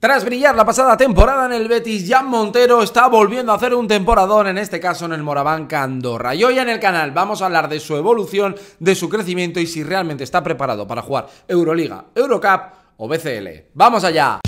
Tras brillar la pasada temporada en el Betis, Jan Montero está volviendo a hacer un temporadón, en este caso en el Morabanca Andorra. Y hoy en el canal vamos a hablar de su evolución, de su crecimiento y si realmente está preparado para jugar Euroliga, Eurocup o BCL. ¡Vamos allá!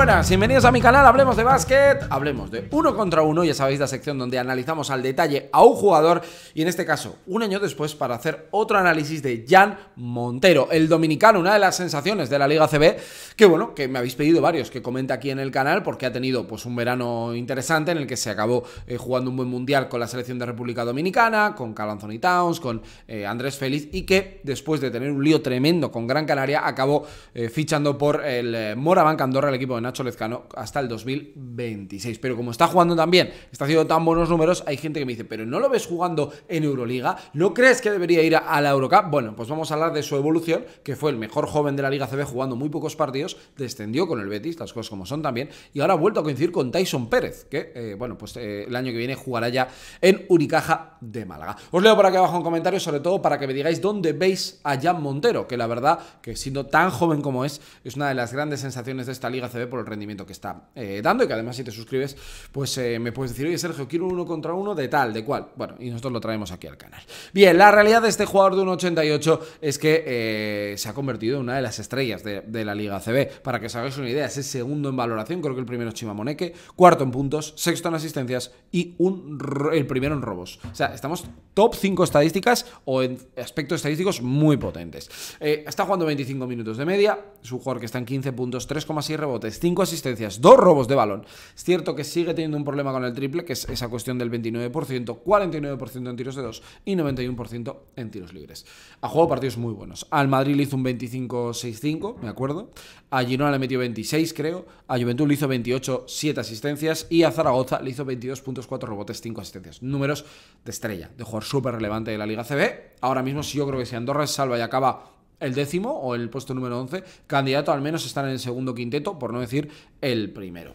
buenas, bienvenidos a mi canal Hablemos de Básquet, hablemos de uno contra uno, ya sabéis la sección donde analizamos al detalle a un jugador y en este caso un año después para hacer otro análisis de Jan Montero, el dominicano, una de las sensaciones de la Liga CB, que bueno, que me habéis pedido varios que comente aquí en el canal porque ha tenido pues un verano interesante en el que se acabó eh, jugando un buen mundial con la selección de República Dominicana, con Carl Anthony Towns, con eh, Andrés Félix y que después de tener un lío tremendo con Gran Canaria acabó eh, fichando por el Moraván Andorra, el equipo de Nacho hasta el 2026. Pero como está jugando también, está haciendo tan buenos números, hay gente que me dice, pero ¿no lo ves jugando en Euroliga? ¿No crees que debería ir a, la Eurocup? Bueno, pues vamos a hablar de su evolución, que fue el mejor joven de la Liga CB jugando muy pocos partidos, descendió con el Betis, las cosas como son también, y ahora ha vuelto a coincidir con Tyson Pérez, que, eh, bueno, pues eh, el año que viene jugará ya en Unicaja de Málaga. Os leo por aquí abajo en comentarios, sobre todo para que me digáis dónde veis a Jan Montero, que la verdad, que siendo tan joven como es, es una de las grandes sensaciones de esta Liga CB el rendimiento que está eh, dando y que además si te suscribes, pues eh, me puedes decir, oye Sergio, quiero uno contra uno de tal, de cual. Bueno, y nosotros lo traemos aquí al canal. Bien, la realidad de este jugador de 1.88 es que eh, se ha convertido en una de las estrellas de, la Liga CB. Para que os hagáis una idea, es el segundo en valoración, creo que el primero es Chimamoneque, cuarto en puntos, sexto en asistencias y un el primero en robos. O sea, estamos top 5 estadísticas o en aspectos estadísticos muy potentes. está jugando 25 minutos de media, su jugador que está en 15 puntos, 3,6 rebotes, 5 5 asistencias, 2 robos de balón. Es cierto que sigue teniendo un problema con el triple, que es esa cuestión del 29%, 49% en tiros de 2 y 91% en tiros libres. Ha jugado partidos muy buenos. Al Madrid le hizo un 25-6-5, me acuerdo. A Girona le metió 26, creo. A Juventud le hizo 28, 7 asistencias. Y a Zaragoza le hizo 22.4 robotes, 5 asistencias. Números de estrella, de jugador súper relevante de la Liga CB. Ahora mismo, sí yo creo que si Andorra es salva y acaba el décimo o el puesto número 11 candidato al menos estar en el segundo quinteto, por no decir el primero.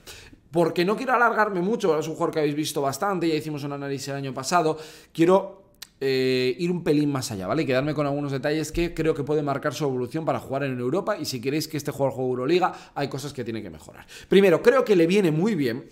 Porque no quiero alargarme mucho, es un jugador que habéis visto bastante, ya hicimos un análisis el año pasado, quiero eh, ir un pelín más allá, ¿vale? Y quedarme con algunos detalles que creo que puede marcar su evolución para jugar en Europa y si queréis que este jugador juegue Euroliga, hay cosas que tiene que mejorar. Primero, creo que le viene muy bien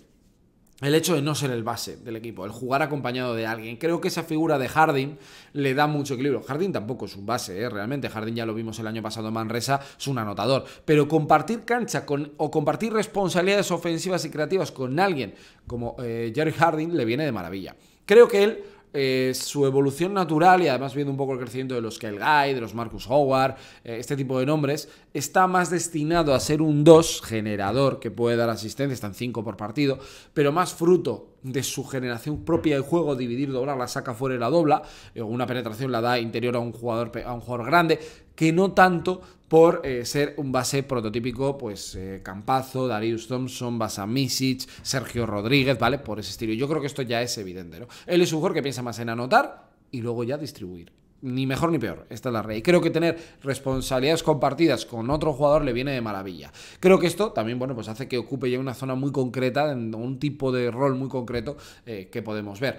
el hecho de no ser el base del equipo, el jugar acompañado de alguien. Creo que esa figura de Harding le da mucho equilibrio. Harding tampoco es un base, ¿eh? realmente. Harding ya lo vimos el año pasado en Manresa, es un anotador. Pero compartir cancha con, o compartir responsabilidades ofensivas y creativas con alguien como eh, Jerry Harding le viene de maravilla. Creo que él eh, su evolución natural y además viendo un poco el crecimiento de los Kyle Guy, de los Marcus Howard, eh, este tipo de nombres, está más destinado a ser un 2 generador que puede dar asistencia, están 5 por partido, pero más fruto de su generación propia de juego, dividir, doblar, la saca fuera la dobla, eh, una penetración la da interior a un jugador, a un jugador grande, que no tanto por eh, ser un base prototípico, pues eh, Campazo, Darius Thompson, Basa Misic, Sergio Rodríguez, ¿vale? Por ese estilo. Yo creo que esto ya es evidente, ¿no? Él es un jugador que piensa más en anotar y luego ya distribuir ni mejor ni peor. Esta es la Y Creo que tener responsabilidades compartidas con otro jugador le viene de maravilla. Creo que esto también, bueno, pues hace que ocupe ya una zona muy concreta, un tipo de rol muy concreto eh, que podemos ver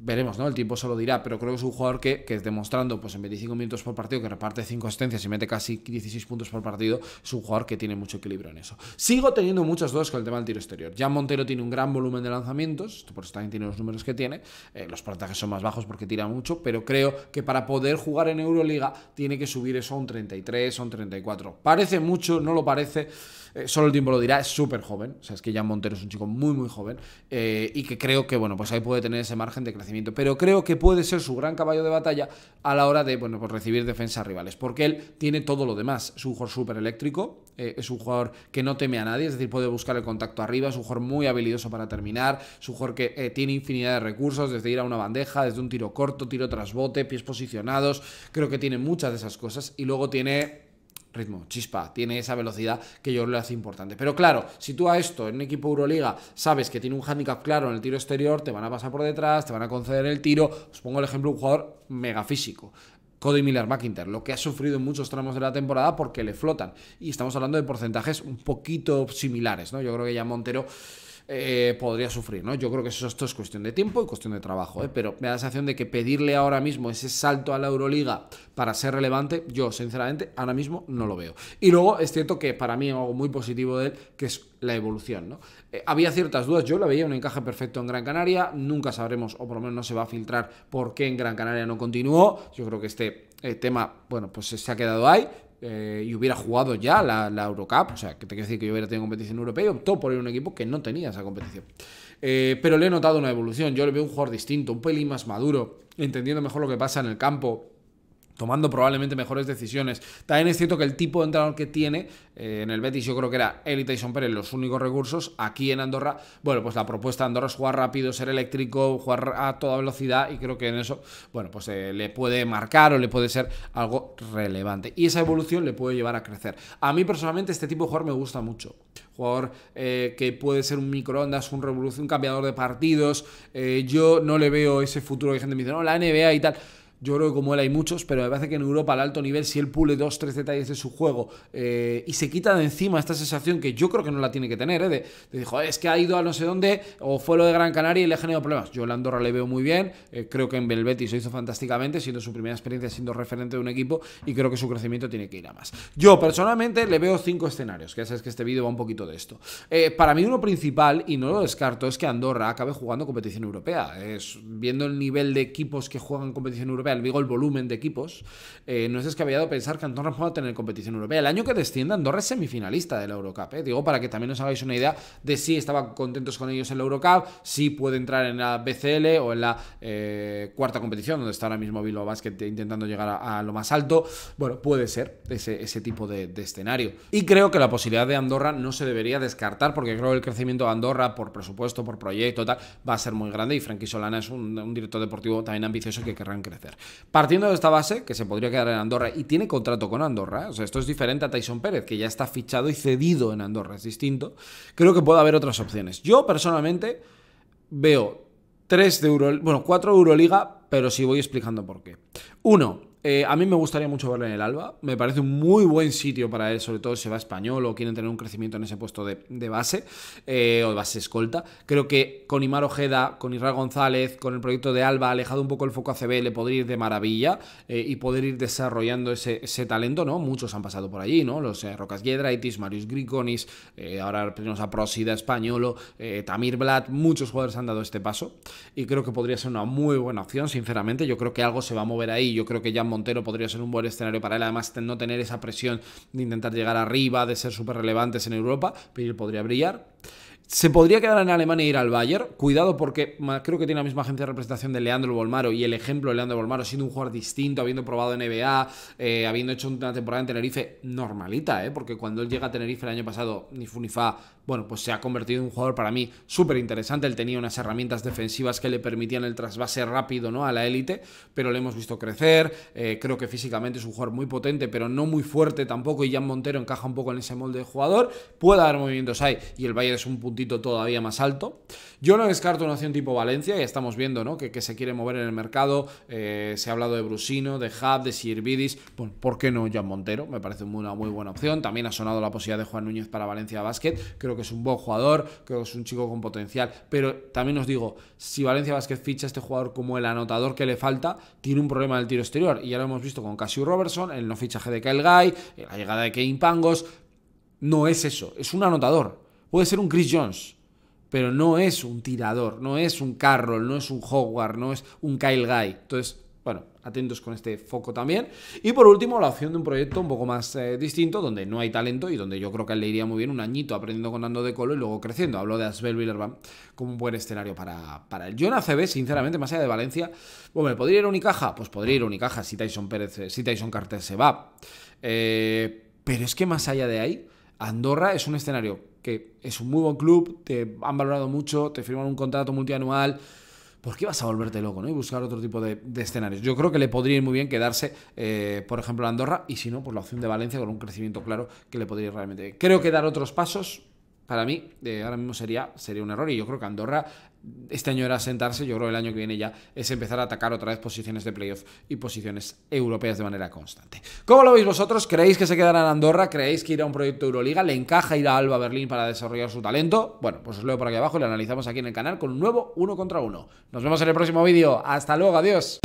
veremos, ¿no? El tiempo solo dirá, pero creo que es un jugador que, que demostrando pues en 25 minutos por partido, que reparte 5 asistencias y mete casi 16 puntos por partido, es un jugador que tiene mucho equilibrio en eso. Sigo teniendo muchas dudas con el tema del tiro exterior. ya Montero tiene un gran volumen de lanzamientos, por eso también tiene los números que tiene, eh, los porcentajes son más bajos porque tira mucho, pero creo que para poder jugar en Euroliga tiene que subir eso a un 33 a un 34. Parece mucho, no lo parece. Eh, solo el tiempo lo dirá, es súper joven, o sea, es que Jan Montero es un chico muy, muy joven eh, y que creo que, bueno, pues ahí puede tener ese margen de crecimiento, pero creo que puede ser su gran caballo de batalla a la hora de, bueno, pues recibir defensas rivales, porque él tiene todo lo demás, es un jugador súper eléctrico, eh, es un jugador que no teme a nadie, es decir, puede buscar el contacto arriba, es un jugador muy habilidoso para terminar, es un jugador que tiene infinidad de recursos, desde ir a una bandeja, desde un tiro corto, tiro tras bote, pies posicionados, creo que tiene muchas de esas cosas y luego tiene ritmo, chispa, tiene esa velocidad que yo le hace importante. Pero claro, si tú a esto en un equipo Euroliga sabes que tiene un handicap claro en el tiro exterior, te van a pasar por detrás, te van a conceder el tiro. Os pongo el ejemplo de un jugador mega Cody Miller mackinter lo que ha sufrido en muchos tramos de la temporada porque le flotan. Y estamos hablando de porcentajes un poquito similares, ¿no? Yo creo que ya Montero eh, podría sufrir, ¿no? Yo creo que eso, esto es cuestión de tiempo y cuestión de trabajo, ¿eh? pero me da la sensación de que pedirle ahora mismo ese salto a la Euroliga para ser relevante, yo sinceramente ahora mismo no lo veo. Y luego es cierto que para mí algo muy positivo de él, que es la evolución, ¿no? Eh, había ciertas dudas, yo la veía un encaje perfecto en Gran Canaria, nunca sabremos, o por lo menos no se va a filtrar por qué en Gran Canaria no continuó, yo creo que este... tema, bueno, pues se ha quedado ahí, eh, y hubiera jugado ya la, Eurocup, o sea, que te quiero decir que yo hubiera tenido competición europea y optó por ir a un equipo que no tenía esa competición. Eh, pero le he notado una evolución, yo le veo un jugador distinto, un pelín más maduro, entendiendo mejor lo que pasa en el campo, tomando probablemente mejores decisiones. También es cierto que el tipo de entrenador que tiene, eh, en el Betis yo creo que era él y Tyson Pérez los únicos recursos, aquí en Andorra, bueno, pues la propuesta de Andorra es jugar rápido, ser eléctrico, jugar a toda velocidad y creo que en eso, bueno, pues eh, le puede marcar o le puede ser algo relevante. Y esa evolución le puede llevar a crecer. A mí personalmente este tipo de jugador me gusta mucho. Jugador eh, que puede ser un microondas, un revolución, un cambiador de partidos. yo no le veo ese futuro que gente me dice, no, la NBA y tal. Yo creo que como él hay muchos, pero me parece que en Europa al alto nivel, si él pule dos, tres detalles de su juego eh, y se quita de encima esta sensación que yo creo que no la tiene que tener, eh, de, es que ha ido a no sé dónde o fue lo de Gran Canaria y le ha generado problemas. Yo a Andorra le veo muy bien, eh, creo que en Belvetti se hizo fantásticamente, siendo su primera experiencia siendo referente de un equipo y creo que su crecimiento tiene que ir a más. Yo personalmente le veo cinco escenarios, que ya sabes que este vídeo va un poquito de esto. para mí uno principal, y no lo descarto, es que Andorra acabe jugando competición europea. Es, viendo el nivel de equipos que juegan competición europea, digo, el volumen de equipos, eh, no es descabellado pensar que Andorra pueda tener competición europea. El año que descienda, Andorra es semifinalista de la Eurocup. Eh. Digo, para que también os hagáis una idea de si estaban contentos con ellos en la Eurocup, si puede entrar en la BCL o en la eh, cuarta competición, donde está ahora mismo Bilbao Basket intentando llegar a, lo más alto. Bueno, puede ser ese, tipo de, escenario. Y creo que la posibilidad de Andorra no se debería descartar, porque creo que el crecimiento de Andorra por presupuesto, por proyecto, tal, va a ser muy grande y Frankie Solana es un, un director deportivo también ambicioso que querrán crecer. Partiendo de esta base, que se podría quedar en Andorra y tiene contrato con Andorra, o sea, esto es diferente a Tyson Pérez, que ya está fichado y cedido en Andorra, es distinto, creo que puede haber otras opciones. Yo personalmente veo 3 de Euro, bueno, 4 Euroliga, pero sí voy explicando por qué. Uno, eh, a mí me gustaría mucho verlo en el Alba. Me parece un muy buen sitio para él, sobre todo si va español o quieren tener un crecimiento en ese puesto de, base eh, o de base escolta. Creo que con Imar Ojeda, con Israel González, con el proyecto de Alba, alejado un poco el foco ACB, le podría ir de maravilla eh, y poder ir desarrollando ese, talento, ¿no? Muchos han pasado por allí, ¿no? Los Rocas Giedraitis, Marius Griconis, ahora tenemos a Prosida Españolo, Tamir Blatt, muchos jugadores han dado este paso y creo que podría ser una muy buena opción, sinceramente. Yo creo que algo se va a mover ahí. Yo creo que ya Montero podría ser un buen escenario para él, además de no tener esa presión de intentar llegar arriba, de ser súper relevantes en Europa, pero él podría brillar. Se podría quedar en Alemania e ir al Bayern. Cuidado porque creo que tiene la misma agencia de representación de Leandro Bolmaro y el ejemplo de Leandro Bolmaro siendo un jugador distinto, habiendo probado NBA, eh, habiendo hecho una temporada en Tenerife normalita, ¿eh? porque cuando él llega a Tenerife el año pasado, ni Funifa bueno, pues se ha convertido en un jugador para mí súper interesante. Él tenía unas herramientas defensivas que le permitían el trasvase rápido ¿no? a la élite, pero le hemos visto crecer. Eh, creo que físicamente es un jugador muy potente, pero no muy fuerte tampoco. Y Jan Montero encaja un poco en ese molde de jugador. Puede dar movimientos ahí y el Bayern es un puntito todavía más alto. Yo no descarto una opción tipo Valencia, ya estamos viendo ¿no? que, se quiere mover en el mercado. Eh, se ha hablado de Brusino, de Hub, de Sirvidis. Bueno, ¿Por qué no Jan Montero? Me parece una muy buena opción. También ha sonado la posibilidad de Juan Núñez para Valencia Basket. Creo que es un buen jugador, que es un chico con potencial. Pero también os digo, si Valencia Vázquez ficha a este jugador como el anotador que le falta, tiene un problema del tiro exterior. Y ya lo hemos visto con Casio Robertson, el no fichaje de Kyle Guy, la llegada de Kevin Pangos. No es eso, es un anotador. Puede ser un Chris Jones, pero no es un tirador, no es un Carroll, no es un Hogwarts, no es un Kyle Guy. Entonces, atentos con este foco también. Y por último, la opción de un proyecto un poco más eh, distinto, donde no hay talento y donde yo creo que le iría muy bien un añito aprendiendo con Ando de Colo y luego creciendo. Hablo de Asbel Willerban como un buen escenario para, para él. Yo en sinceramente, más allá de Valencia, bueno, ¿podría ir a Unicaja? Pues podría ir a Unicaja si Tyson, Pérez, eh, si Tyson Carter se va. Eh, pero es que más allá de ahí, Andorra es un escenario que es un muy buen club, te han valorado mucho, te firman un contrato multianual ¿por qué vas a volverte loco ¿no? y buscar otro tipo de, escenarios? Yo creo que le podría ir muy bien quedarse, eh, por ejemplo, Andorra y si no, pues la opción de Valencia con un crecimiento claro que le podría ir realmente Creo que dar otros pasos para mí, de ahora mismo sería, sería un error. Y yo creo que Andorra este año era sentarse, yo creo que el año que viene ya es empezar a atacar otra vez posiciones de playoff y posiciones europeas de manera constante. ¿Cómo lo veis vosotros? ¿Creéis que se quedará en Andorra? ¿Creéis que irá a un proyecto Euroliga? ¿Le encaja ir a Alba Berlín para desarrollar su talento? Bueno, pues os leo por aquí abajo y lo analizamos aquí en el canal con un nuevo uno contra uno. Nos vemos en el próximo vídeo. Hasta luego, adiós.